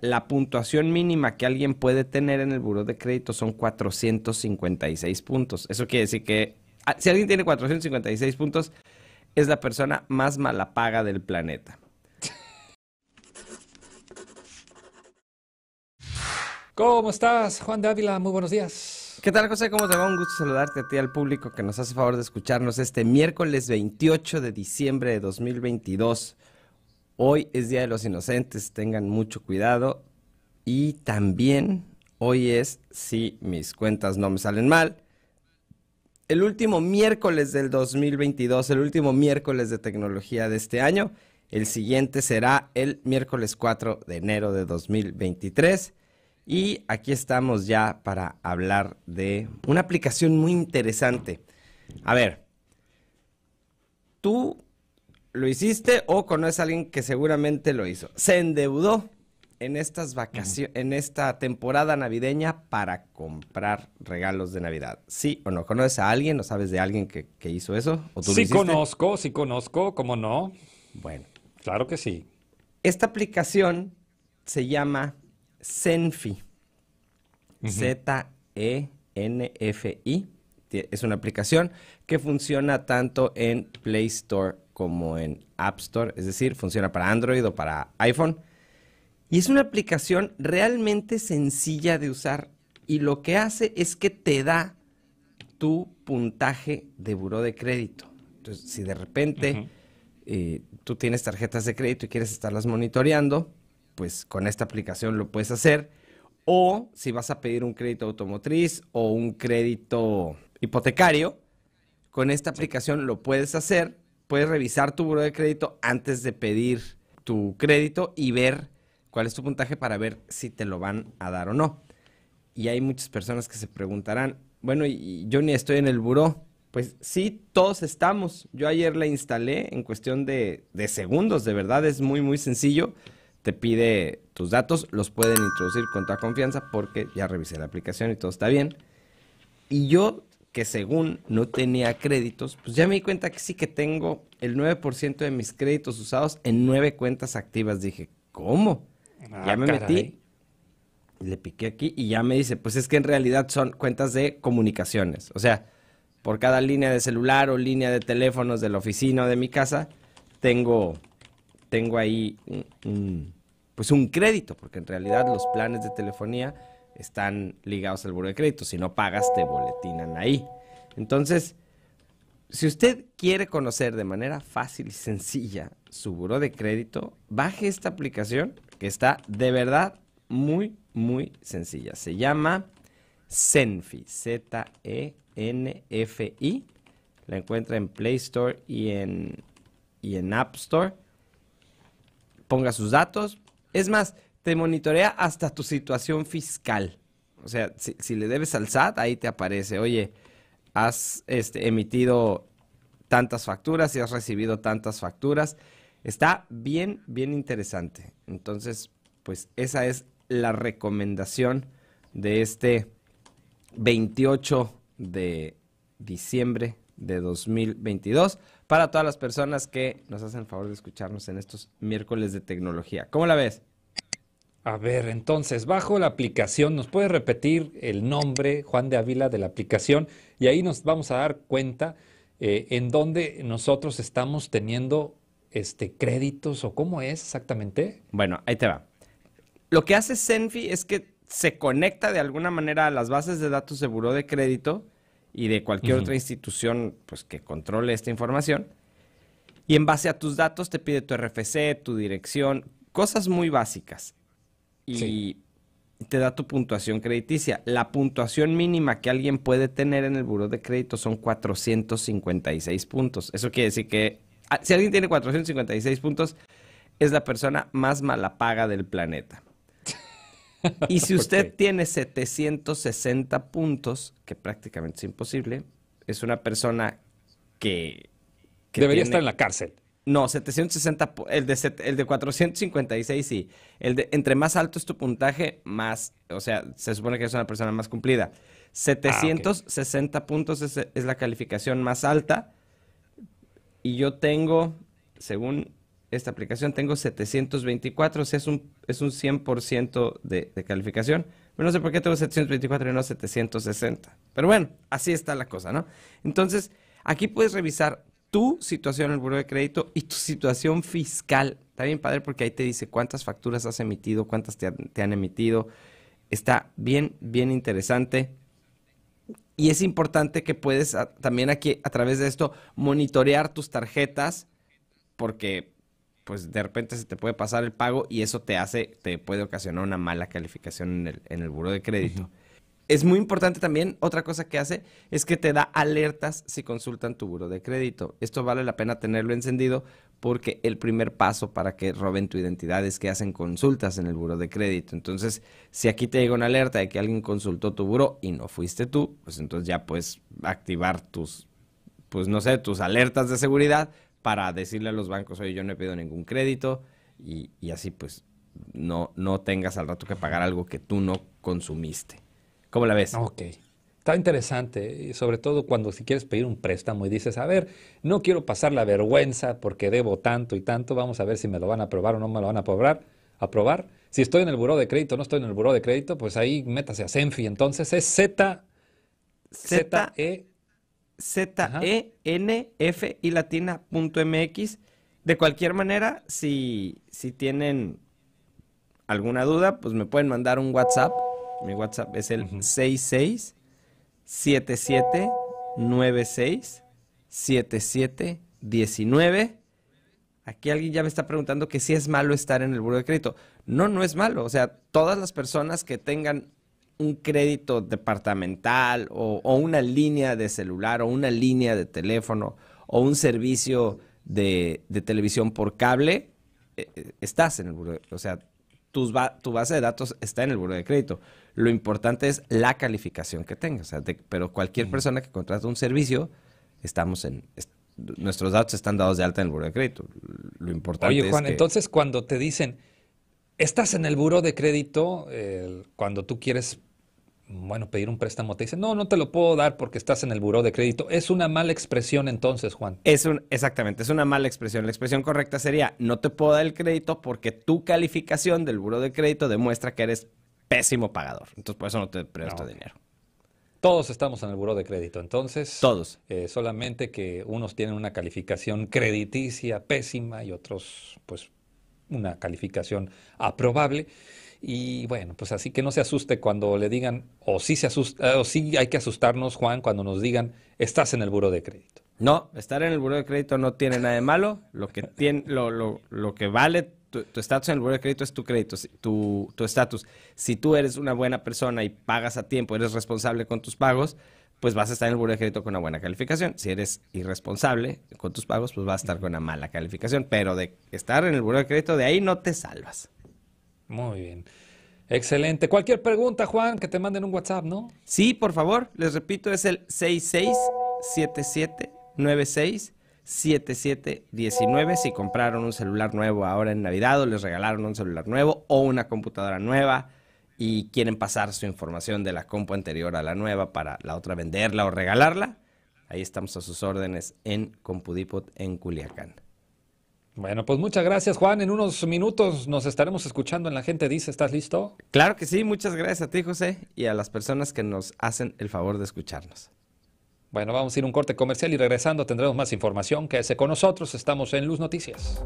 la puntuación mínima que alguien puede tener en el buro de crédito son 456 puntos. Eso quiere decir que ah, si alguien tiene 456 puntos, es la persona más mala paga del planeta. ¿Cómo estás, Juan de Ávila? Muy buenos días. ¿Qué tal, José? ¿Cómo te va? Un gusto saludarte a ti, al público que nos hace favor de escucharnos este miércoles 28 de diciembre de 2022. Hoy es Día de los Inocentes, tengan mucho cuidado. Y también hoy es, si mis cuentas no me salen mal, el último miércoles del 2022, el último miércoles de tecnología de este año. El siguiente será el miércoles 4 de enero de 2023. Y aquí estamos ya para hablar de una aplicación muy interesante. A ver, tú lo hiciste o conoces a alguien que seguramente lo hizo. Se endeudó en estas vacaciones, en esta temporada navideña para comprar regalos de Navidad. ¿Sí o no? ¿Conoces a alguien o sabes de alguien que, hizo eso? sí conozco, sí conozco, ¿cómo no? Bueno. Claro que sí. Esta aplicación se llama Zenfi. Z-E-N-F-I. Es una aplicación que funciona tanto en Play Store como en App Store, es decir, funciona para Android o para iPhone. Y es una aplicación realmente sencilla de usar y lo que hace es que te da tu puntaje de buró de crédito. Entonces, si de repente eh, tú tienes tarjetas de crédito y quieres estarlas monitoreando, pues con esta aplicación lo puedes hacer. O si vas a pedir un crédito automotriz o un crédito hipotecario, con esta aplicación lo puedes hacer puedes revisar tu buro de crédito antes de pedir tu crédito y ver cuál es tu puntaje para ver si te lo van a dar o no. Y hay muchas personas que se preguntarán, bueno, yo ni estoy en el buro. Pues sí, todos estamos. Yo ayer la instalé en cuestión de, de segundos, de verdad, es muy, muy sencillo. Te pide tus datos, los pueden introducir con toda confianza porque ya revisé la aplicación y todo está bien. Y yo que según no tenía créditos, pues ya me di cuenta que sí que tengo el 9% de mis créditos usados en nueve cuentas activas. Dije, ¿cómo? Ah, ya me metí, le piqué aquí y ya me dice, pues es que en realidad son cuentas de comunicaciones. O sea, por cada línea de celular o línea de teléfonos de la oficina o de mi casa, tengo, tengo ahí pues un crédito, porque en realidad los planes de telefonía están ligados al buro de crédito. Si no pagas, te boletinan ahí. Entonces, si usted quiere conocer de manera fácil y sencilla su buro de crédito, baje esta aplicación que está de verdad muy, muy sencilla. Se llama Zenfi, Z-E-N-F-I. La encuentra en Play Store y en, y en App Store. Ponga sus datos. Es más, te monitorea hasta tu situación fiscal. O sea, si, le debes al SAT, ahí te aparece, oye, has este, emitido tantas facturas y has recibido tantas facturas. Está bien, bien interesante. Entonces, pues esa es la recomendación de este 28 de diciembre de 2022 para todas las personas que nos hacen el favor de escucharnos en estos miércoles de tecnología. ¿Cómo la ves? A ver, entonces, bajo la aplicación, ¿nos puede repetir el nombre, Juan de Ávila, de la aplicación? Y ahí nos vamos a dar cuenta eh, en dónde nosotros estamos teniendo este, créditos o cómo es exactamente. Bueno, ahí te va. Lo que hace Senfi es que se conecta de alguna manera a las bases de datos de Buró de Crédito y de cualquier otra institución pues, que controle esta información. Y en base a tus datos te pide tu RFC, tu dirección, cosas muy básicas y te da tu puntuación crediticia. La puntuación mínima que alguien puede tener en el buro de crédito son 456 puntos. Eso quiere decir que ah, si alguien tiene 456 puntos, es la persona más mala paga del planeta. Y si usted tiene 760 puntos, que prácticamente es imposible, es una persona que... Debería estar en la cárcel. No, 760, el de, el de 456 sí. El de, entre más alto es tu puntaje, más, o sea, se supone que es una persona más cumplida. 760 puntos es, la calificación más alta. Y yo tengo, según esta aplicación, tengo 724, o sea, es un, es un 100% de, de calificación. Pero no sé por qué tengo 724 y no 760. Pero bueno, así está la cosa, ¿no? Entonces, aquí puedes revisar tu situación en el buro de crédito y tu situación fiscal. Está bien padre porque ahí te dice cuántas facturas has emitido, cuántas te han, emitido. Está bien, bien interesante. Y es importante que puedes también aquí a través de esto monitorear tus tarjetas porque pues de repente se te puede pasar el pago y eso te hace, te puede ocasionar una mala calificación en el, en el buro de crédito es muy importante también, otra cosa que hace es que te da alertas si consultan tu buro de crédito. Esto vale la pena tenerlo encendido porque el primer paso para que roben tu identidad es que hacen consultas en el buro de crédito. Entonces, si aquí te llega una alerta de que alguien consultó tu buro y no fuiste tú, pues entonces ya puedes activar tus, pues no sé, tus alertas de seguridad para decirle a los bancos, oye, yo no he pedido ningún crédito y, y así pues no, no tengas al rato que pagar algo que tú no consumiste. ¿Cómo la ves? Ok. Está interesante, sobre todo cuando si quieres pedir un préstamo y dices, a ver, no quiero pasar la vergüenza porque debo tanto y tanto, vamos a ver si me lo van a aprobar o no me lo van a aprobar. aprobar. Si estoy en el buró de crédito o no estoy en el buró de crédito, pues ahí métase a Senfi. Entonces es Z, Z, E, Z, E, N, F y latina De cualquier manera, si, si tienen alguna duda, pues me pueden mandar un WhatsApp mi WhatsApp es el 6677967719. 66 77 96 77 19. Aquí alguien ya me está preguntando que si es malo estar en el buro de crédito. No, no es malo. O sea, todas las personas que tengan un crédito departamental o, una línea de celular o una línea de teléfono o un servicio de, televisión por cable, eh, eh, estás en el buro. O sea, tu base de datos está en el buro de crédito. Lo importante es la calificación que tengas. pero cualquier persona que contrata un servicio, estamos en... nuestros datos están dados de alta en el buro de crédito. Lo importante Oye, Juan, entonces cuando te dicen, estás en el buro de crédito, eh, cuando tú quieres bueno, pedir un préstamo, te dice no, no te lo puedo dar porque estás en el buró de crédito. Es una mala expresión entonces, Juan. Es exactamente, es una mala expresión. La expresión correcta sería, no te puedo dar el crédito porque tu calificación del buro de crédito demuestra que eres pésimo pagador. Entonces, por eso no te presto dinero. Todos estamos en el buró de crédito, entonces. Todos. Eh, solamente que unos tienen una calificación crediticia pésima y otros, pues, una calificación aprobable. Y bueno, pues así que no se asuste cuando le digan, o sí, se asusta, ah, o sí hay que asustarnos, Juan, cuando nos digan, estás en el buro de crédito. No, estar en el buro de crédito no tiene nada de malo. Lo que, tiene, lo, que vale tu estatus en el buro de crédito es tu crédito, tu estatus. si tú eres una buena persona y pagas a tiempo, eres responsable con tus pagos, pues vas a estar en el buro de crédito con una buena calificación. Si eres irresponsable con tus pagos, pues vas a estar con una mala calificación. Pero de estar en el buro de crédito, de ahí no te salvas. Muy bien. Excelente. Cualquier pregunta, Juan, que te manden un WhatsApp, ¿no? Sí, por favor. Les repito, es el 6677967719. Si compraron un celular nuevo ahora en Navidad o les regalaron un celular nuevo o una computadora nueva y quieren pasar su información de la compu anterior a la nueva para la otra venderla o regalarla, ahí estamos a sus órdenes en CompuDipot en Culiacán. Bueno, pues muchas gracias, Juan. En unos minutos nos estaremos escuchando en La Gente Dice. ¿Estás listo? Claro que sí. Muchas gracias a ti, José, y a las personas que nos hacen el favor de escucharnos. Bueno, vamos a ir a un corte comercial y regresando tendremos más información. Quédese con nosotros. Estamos en Luz Noticias.